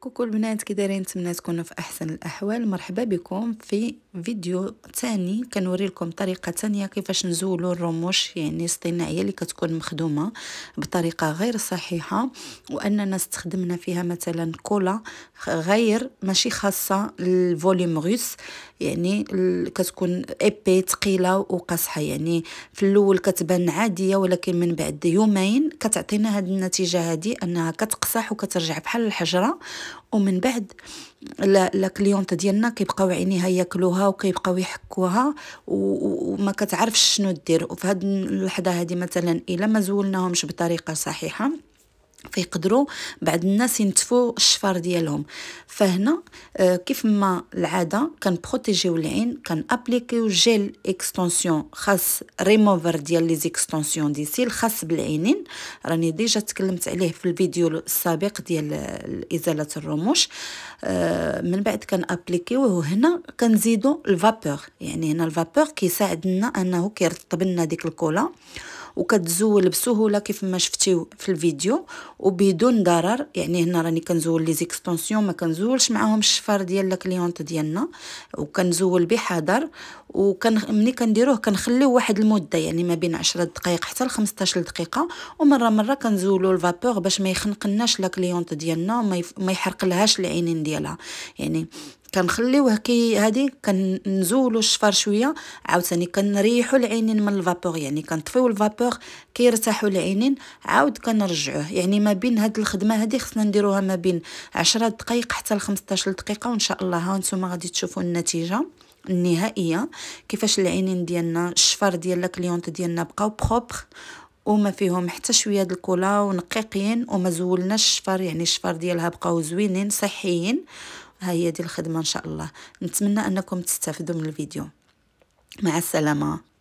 كوكو البنات كي دايرين نتمنى تكونوا في احسن الاحوال مرحبا بكم في فيديو تاني كنوري لكم طريقه تانية كيفاش نزولو الرموش يعني الصناعيه اللي كتكون مخدومه بطريقه غير صحيحه واننا استخدمنا فيها مثلا كولا غير ماشي خاصه الفوليوم غوس يعني كتكون ايبي ثقيله وقاصحه يعني في الاول كتبان عاديه ولكن من بعد يومين كتعطينا هاد النتيجه هادي انها كتقصح وكترجع بحال الحجره ومن بعد لا كليونت ديالنا كيبقاو عينيها ياكلوها وكيبقاو يحكوها وما كتعرفش شنو دير وفي هذه اللحظه هذه مثلا الا ما زولناهمش بطريقه صحيحه فيقدروا بعض الناس ينتفوا الشفار ديالهم فهنا آه، كيف ما العاده كنبروتيجيو العين كنابليكيو جيل اكستنسيون خاص ريموفر ديال لي زيكستنسيون دي سيل خاص بالعينين راني ديجا تكلمت عليه في الفيديو السابق ديال ازاله الرموش آه، من بعد كنابليكيوه وهنا كنزيدو الفابور يعني هنا الفابور كيساعدنا انه كيرطب لنا ديك الكولا وكتزول بسهوله كيف ما شفتي في الفيديو وبدون ضرر يعني هنا راني كنزول لي زيكستونسيون ما كنزولش معاهم الشفار ديال الكليونت ديالنا وكنزول بحذر وكان ملي كنديروه كنخليوه واحد المده يعني ما بين 10 دقائق حتى ل 15 دقيقه ومره مره كنزولو الفابور باش ما يخنقناش لا كليونت ديالنا وما ما يحرقلهاش العينين ديالها يعني كنخليوه كي هادي كنزولو الشفار شويه عاوتاني كنريحو العينين من الفابور يعني كنطفيو الفابور كيرتاحو العينين عاود كنرجعوه يعني ما بين هاد الخدمه هادي خصنا نديروها ما بين 10 دقائق حتى ل 15 دقيقه وان شاء الله ها نتوما غادي تشوفوا النتيجه النهائيه كيفاش العينين ديالنا الشفار ديال لا ديالنا بقاو بروبر وما فيهم حتى شويه د الكولا ونقيقين وما زولناش الشفار يعني الشفار ديالها بقاو زوينين صحيين ها هي دي الخدمه ان شاء الله نتمنى انكم تستافدوا من الفيديو مع السلامه